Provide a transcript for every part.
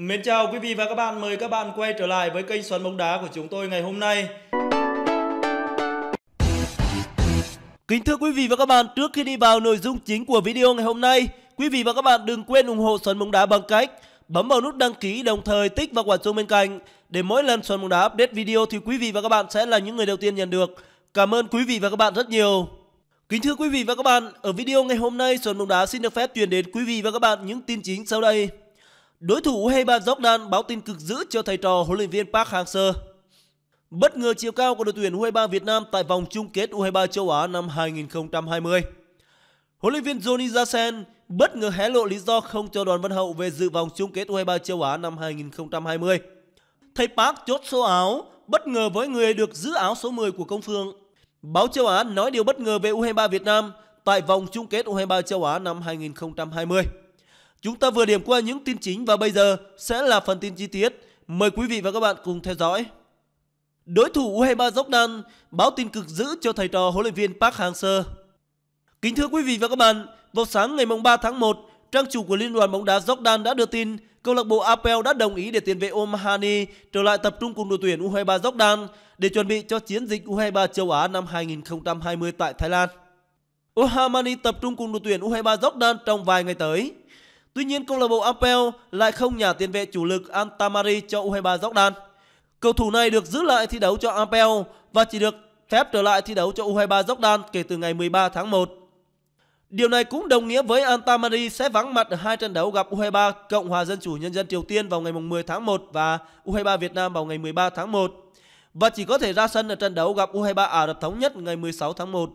Mến chào quý vị và các bạn, mời các bạn quay trở lại với kênh Xoắn bóng đá của chúng tôi ngày hôm nay. Kính thưa quý vị và các bạn, trước khi đi vào nội dung chính của video ngày hôm nay, quý vị và các bạn đừng quên ủng hộ Xoắn bóng đá bằng cách bấm vào nút đăng ký đồng thời tích vào quả chuông bên cạnh để mỗi lần Xoắn bóng đá update video thì quý vị và các bạn sẽ là những người đầu tiên nhận được. Cảm ơn quý vị và các bạn rất nhiều. Kính thưa quý vị và các bạn, ở video ngày hôm nay Xuân Bóng Đá xin được phép truyền đến quý vị và các bạn những tin chính sau đây. Đối thủ U23 Jordan báo tin cực dữ cho thầy trò huấn luyện viên Park Hang-seo. Bất ngờ chiều cao của đội tuyển U23 Việt Nam tại vòng chung kết U23 châu Á năm 2020. Huấn luyện viên Johnny Jansen bất ngờ hé lộ lý do không cho đoàn Văn Hậu về dự vòng chung kết U23 châu Á năm 2020. Thầy Park chốt số áo bất ngờ với người được giữ áo số 10 của công phương. Báo châu Á nói điều bất ngờ về U23 Việt Nam tại vòng chung kết U23 châu Á năm 2020. Chúng ta vừa điểm qua những tin chính và bây giờ sẽ là phần tin chi tiết. Mời quý vị và các bạn cùng theo dõi. Đối thủ U23 Jordan báo tin cực dữ cho thầy trò huấn luyện viên Park Hang-seo. Kính thưa quý vị và các bạn, vào sáng ngày mùng 3 tháng 1, trang chủ của Liên đoàn bóng đá Jordan đã đưa tin câu lạc bộ Apel đã đồng ý để tiền vệ Omahani trở lại tập trung cùng đội tuyển U23 Jordan để chuẩn bị cho chiến dịch U23 châu Á năm 2020 tại Thái Lan. Omahani tập trung cùng đội tuyển U23 Jordan trong vài ngày tới. Tuy nhiên câu lạc bộ Apel lại không nhả tiền vệ chủ lực Antamari cho U23 Jordan. Cầu thủ này được giữ lại thi đấu cho Apel và chỉ được phép trở lại thi đấu cho U23 Jordan kể từ ngày 13 tháng 1. Điều này cũng đồng nghĩa với Antamari sẽ vắng mặt ở hai trận đấu gặp U23 Cộng hòa Dân chủ Nhân dân Triều Tiên vào ngày 10 tháng 1 và U23 Việt Nam vào ngày 13 tháng 1 và chỉ có thể ra sân ở trận đấu gặp U23 Ả Rập Thống Nhất ngày 16 tháng 1.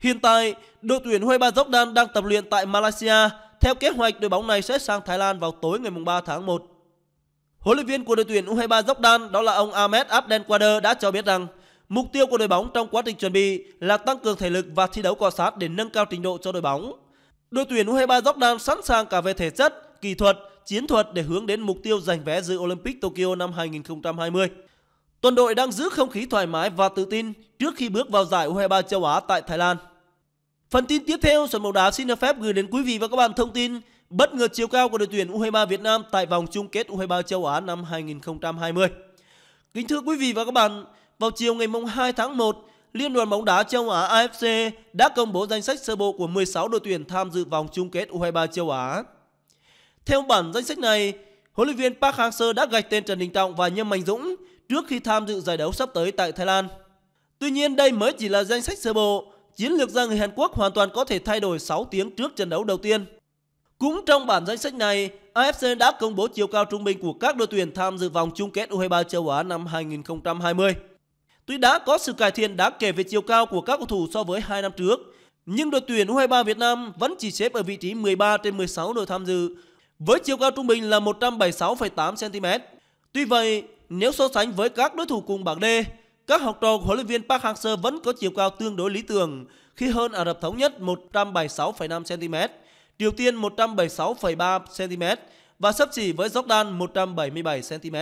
Hiện tại, đội tuyển U23 Jordan đang tập luyện tại Malaysia theo kế hoạch, đội bóng này sẽ sang Thái Lan vào tối ngày 3 tháng 1. Huấn luyện viên của đội tuyển U23 Jordan đó là ông Ahmed Abdel Qadir đã cho biết rằng mục tiêu của đội bóng trong quá trình chuẩn bị là tăng cường thể lực và thi đấu cọ sát để nâng cao trình độ cho đội bóng. Đội tuyển U23 Jordan sẵn sàng cả về thể chất, kỹ thuật, chiến thuật để hướng đến mục tiêu giành vé dự Olympic Tokyo năm 2020. Tuần đội đang giữ không khí thoải mái và tự tin trước khi bước vào giải U23 châu Á tại Thái Lan. Phần tin tiếp theo, sân bóng đá xin được phép gửi đến quý vị và các bạn thông tin bất ngờ chiều cao của đội tuyển U23 Việt Nam tại vòng chung kết U23 châu Á năm 2020. Kính thưa quý vị và các bạn, vào chiều ngày 2 tháng 1, Liên đoàn bóng đá châu Á AFC đã công bố danh sách sơ bộ của 16 đội tuyển tham dự vòng chung kết U23 châu Á. Theo bản danh sách này, huấn luyện viên Park Hang-seo đã gạch tên Trần Đình Trọng và Nhâm Mạnh Dũng trước khi tham dự giải đấu sắp tới tại Thái Lan. Tuy nhiên, đây mới chỉ là danh sách sơ bộ chiến lược gia người Hàn Quốc hoàn toàn có thể thay đổi 6 tiếng trước trận đấu đầu tiên. Cũng trong bản danh sách này, AFC đã công bố chiều cao trung bình của các đội tuyển tham dự vòng chung kết U23 châu Á năm 2020. Tuy đã có sự cải thiện đáng kể về chiều cao của các cầu thủ so với 2 năm trước, nhưng đội tuyển U23 Việt Nam vẫn chỉ xếp ở vị trí 13 trên 16 đội tham dự, với chiều cao trung bình là 176,8 cm. Tuy vậy, nếu so sánh với các đối thủ cùng bảng D, các học trò của huấn luyện viên Park Hang-seo vẫn có chiều cao tương đối lý tưởng khi hơn Ả Rập Thống Nhất 176,5 cm, Triều Tiên 176,3 cm và sấp xỉ với Jordan 177 cm.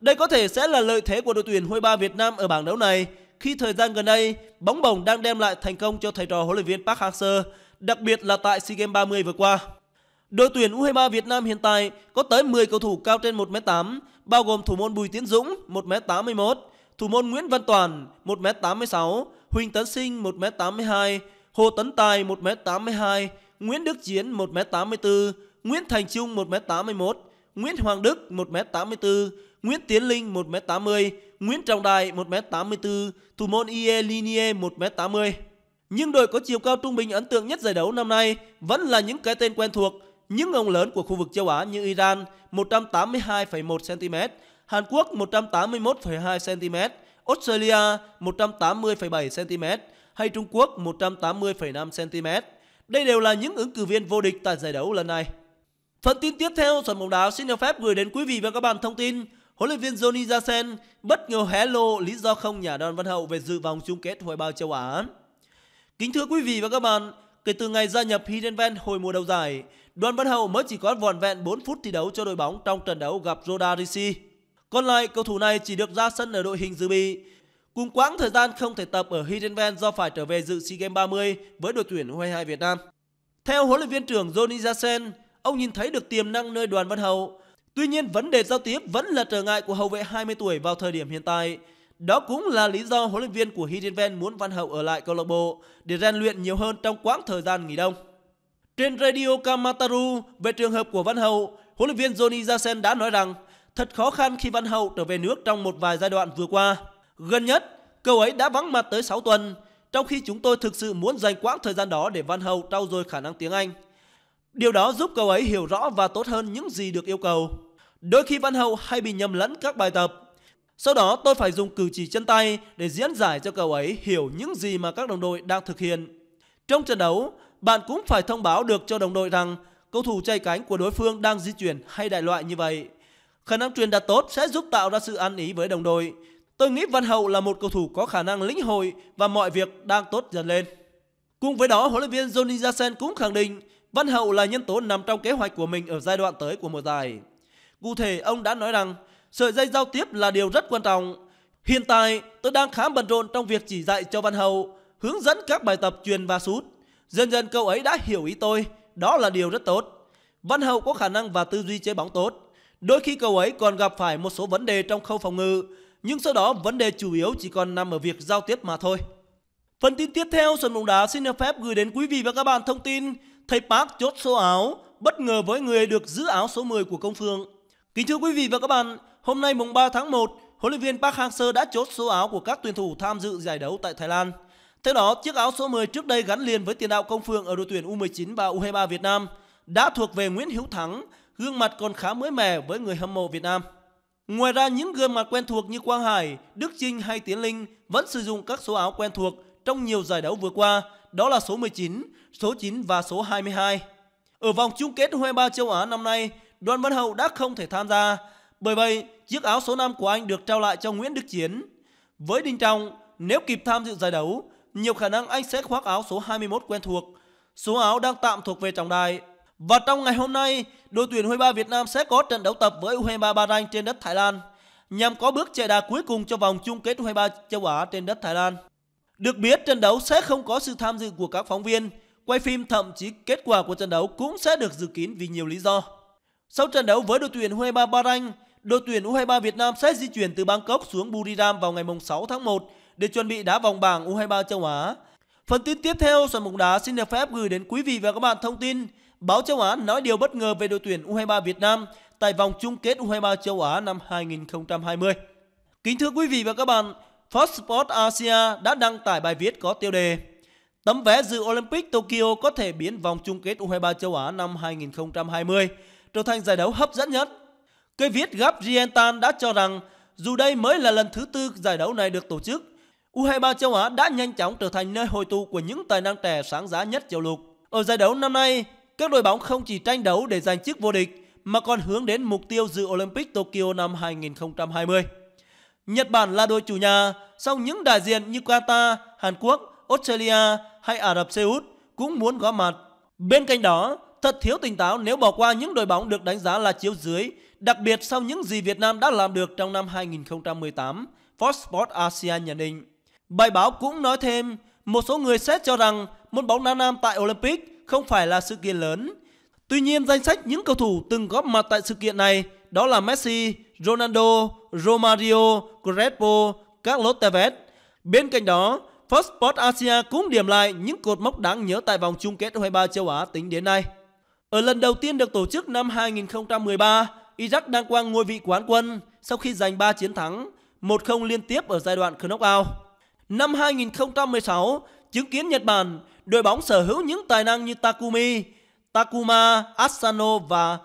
Đây có thể sẽ là lợi thế của đội tuyển U23 Việt Nam ở bảng đấu này khi thời gian gần đây bóng bổng đang đem lại thành công cho thầy trò huấn luyện viên Park Hang-seo, đặc biệt là tại SEA Games 30 vừa qua. Đội tuyển U23 Việt Nam hiện tại có tới 10 cầu thủ cao trên 1m8, bao gồm thủ môn Bùi Tiến Dũng 1m81, thủ môn Nguyễn Văn Toàn 1m86, Huỳnh Tấn Sinh 1m82, Hồ Tấn Tài 1m82, Nguyễn Đức Chiến 1m84, Nguyễn Thành Trung 1m81, Nguyễn Hoàng Đức 1m84, Nguyễn Tiến Linh 1m80, Nguyễn Trọng Đại 1m84, thủ môn Ie Linie 1m80. Nhưng đội có chiều cao trung bình ấn tượng nhất giải đấu năm nay vẫn là những cái tên quen thuộc, những ông lớn của khu vực châu Á như Iran 182,1 cm, Hàn Quốc 181,2 cm, Australia 180,7 cm hay Trung Quốc 180,5 cm. Đây đều là những ứng cử viên vô địch tại giải đấu lần này. Phần tin tiếp theo, sàn bóng đá xin được phép gửi đến quý vị và các bạn thông tin huấn luyện viên Johnny Jansen bất ngờ hé lộ lý do không nhà đoàn Văn Hậu về dự vòng chung kết Hội bao châu Á. Kính thưa quý vị và các bạn, kể từ ngày gia nhập Hidenven hồi mùa đầu giải, đoàn Văn Hậu mới chỉ có vòn vẹn 4 phút thi đấu cho đội bóng trong trận đấu gặp Roda Rishi. Còn lại, cầu thủ này chỉ được ra sân ở đội hình dự bị. Cùng quãng thời gian không thể tập ở Hiddenven do phải trở về dự SEA Games 30 với đội tuyển U22 Việt Nam. Theo huấn luyện viên trưởng Johnny Jansen, ông nhìn thấy được tiềm năng nơi Đoàn Văn Hậu. Tuy nhiên, vấn đề giao tiếp vẫn là trở ngại của hậu vệ 20 tuổi vào thời điểm hiện tại. Đó cũng là lý do huấn luyện viên của Hiddenven muốn Văn Hậu ở lại câu lạc bộ để rèn luyện nhiều hơn trong quãng thời gian nghỉ đông. Trên radio Kamataru về trường hợp của Văn Hậu, huấn luyện viên Johnny Jansen đã nói rằng thật khó khăn khi Văn Hậu trở về nước trong một vài giai đoạn vừa qua. Gần nhất, cậu ấy đã vắng mặt tới 6 tuần, trong khi chúng tôi thực sự muốn dành quãng thời gian đó để Văn Hậu trau dồi khả năng tiếng Anh. Điều đó giúp cậu ấy hiểu rõ và tốt hơn những gì được yêu cầu. Đôi khi Văn Hậu hay bị nhầm lẫn các bài tập. Sau đó tôi phải dùng cử chỉ chân tay để diễn giải cho cậu ấy hiểu những gì mà các đồng đội đang thực hiện. Trong trận đấu, bạn cũng phải thông báo được cho đồng đội rằng cầu thủ chạy cánh của đối phương đang di chuyển hay đại loại như vậy khả năng truyền đạt tốt sẽ giúp tạo ra sự ăn ý với đồng đội. Tôi nghĩ Văn Hậu là một cầu thủ có khả năng lĩnh hội và mọi việc đang tốt dần lên. Cùng với đó, huấn luyện viên Johnny Jansen cũng khẳng định Văn Hậu là nhân tố nằm trong kế hoạch của mình ở giai đoạn tới của mùa giải. Cụ thể, ông đã nói rằng sợi dây giao tiếp là điều rất quan trọng. Hiện tại, tôi đang khá bận rộn trong việc chỉ dạy cho Văn Hậu, hướng dẫn các bài tập truyền và sút. Dần dần cậu ấy đã hiểu ý tôi, đó là điều rất tốt. Văn Hậu có khả năng và tư duy chế bóng tốt. Đôi khi cầu ấy còn gặp phải một số vấn đề trong khâu phòng ngự, nhưng sau đó vấn đề chủ yếu chỉ còn nằm ở việc giao tiếp mà thôi. Phần tin tiếp theo, sân bóng đá xin được phép gửi đến quý vị và các bạn thông tin thầy Park chốt số áo, bất ngờ với người được giữ áo số 10 của công phương. Kính thưa quý vị và các bạn, hôm nay mùng 3 tháng 1, huấn luyện viên Park Hang-seo đã chốt số áo của các tuyển thủ tham dự giải đấu tại Thái Lan. Theo đó, chiếc áo số 10 trước đây gắn liền với tiền đạo công phương ở đội tuyển U19 và U23 Việt Nam đã thuộc về Nguyễn Hữu Thắng gương mặt còn khá mới mẻ với người hâm mộ Việt Nam. Ngoài ra những gương mặt quen thuộc như Quang Hải, Đức Trinh hay Tiến Linh vẫn sử dụng các số áo quen thuộc trong nhiều giải đấu vừa qua, đó là số 19, số 9 và số 22. Ở vòng chung kết U23 châu Á năm nay, Đoàn Văn Hậu đã không thể tham gia, bởi vậy chiếc áo số 5 của anh được trao lại cho Nguyễn Đức Chiến. Với Đinh Trọng, nếu kịp tham dự giải đấu, nhiều khả năng anh sẽ khoác áo số 21 quen thuộc. Số áo đang tạm thuộc về trọng đài và trong ngày hôm nay, đội tuyển U23 Việt Nam sẽ có trận đấu tập với U23 Bahrain trên đất Thái Lan nhằm có bước chạy đà cuối cùng cho vòng chung kết U23 châu Á trên đất Thái Lan. Được biết trận đấu sẽ không có sự tham dự của các phóng viên, quay phim thậm chí kết quả của trận đấu cũng sẽ được dự kín vì nhiều lý do. Sau trận đấu với đội tuyển U23 Bahrain, đội tuyển U23 Việt Nam sẽ di chuyển từ Bangkok xuống Buriram vào ngày 6 tháng 1 để chuẩn bị đá vòng bảng U23 châu Á. Phần tin tiếp theo, Soạn bóng Đá xin được phép gửi đến quý vị và các bạn thông tin Báo châu Á nói điều bất ngờ về đội tuyển U23 Việt Nam tại vòng chung kết U23 châu Á năm 2020. Kính thưa quý vị và các bạn, Fox Sports Asia đã đăng tải bài viết có tiêu đề Tấm vé dự Olympic Tokyo có thể biến vòng chung kết U23 châu Á năm 2020 trở thành giải đấu hấp dẫn nhất. Cây viết Gabriel Tan đã cho rằng dù đây mới là lần thứ tư giải đấu này được tổ chức, U23 châu Á đã nhanh chóng trở thành nơi hội tụ của những tài năng trẻ sáng giá nhất châu lục. Ở giải đấu năm nay, các đội bóng không chỉ tranh đấu để giành chức vô địch mà còn hướng đến mục tiêu dự Olympic Tokyo năm 2020. Nhật Bản là đội chủ nhà, sau những đại diện như Qatar, Hàn Quốc, Australia hay Ả Rập Xê Út cũng muốn góp mặt. Bên cạnh đó, thật thiếu tỉnh táo nếu bỏ qua những đội bóng được đánh giá là chiếu dưới, đặc biệt sau những gì Việt Nam đã làm được trong năm 2018, Fox Sports ASEAN nhận định. Bài báo cũng nói thêm, một số người xét cho rằng môn bóng đá nam tại Olympic không phải là sự kiện lớn. Tuy nhiên danh sách những cầu thủ từng góp mặt tại sự kiện này đó là Messi, Ronaldo, Romario, Crespo, Carlos Tevez. Bên cạnh đó, First Sport Asia cũng điểm lại những cột mốc đáng nhớ tại vòng chung kết U23 châu Á tính đến nay. Ở lần đầu tiên được tổ chức năm 2013, Iraq đang quang ngôi vị quán quân sau khi giành 3 chiến thắng, 1-0 liên tiếp ở giai đoạn knockout. Năm 2016, chứng kiến Nhật Bản, đội bóng sở hữu những tài năng như Takumi, Takuma Asano và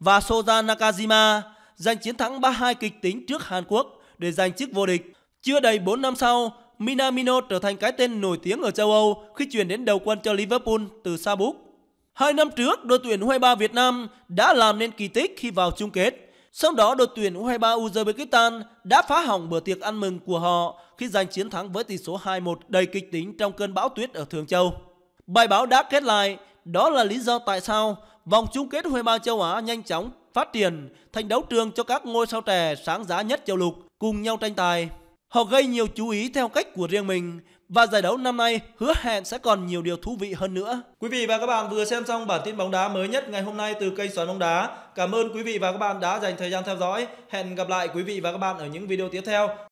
và soza Nakajima giành chiến thắng 3-2 kịch tính trước Hàn Quốc để giành chức vô địch. Chưa đầy 4 năm sau, Minamino trở thành cái tên nổi tiếng ở châu Âu khi chuyển đến đầu quân cho Liverpool từ Saarbrück. Hai năm trước, đội tuyển U23 Việt Nam đã làm nên kỳ tích khi vào chung kết. Sau đó đội tuyển U23 Uzbekistan đã phá hỏng bữa tiệc ăn mừng của họ khi giành chiến thắng với tỷ số 2-1 đầy kịch tính trong cơn bão tuyết ở Thường Châu. Bài báo đã kết lại, đó là lý do tại sao vòng chung kết U23 châu Á nhanh chóng phát triển thành đấu trường cho các ngôi sao trẻ sáng giá nhất châu lục cùng nhau tranh tài. Họ gây nhiều chú ý theo cách của riêng mình và giải đấu năm nay hứa hẹn sẽ còn nhiều điều thú vị hơn nữa. Quý vị và các bạn vừa xem xong bản tin bóng đá mới nhất ngày hôm nay từ kênh Xoắn bóng đá. Cảm ơn quý vị và các bạn đã dành thời gian theo dõi. Hẹn gặp lại quý vị và các bạn ở những video tiếp theo.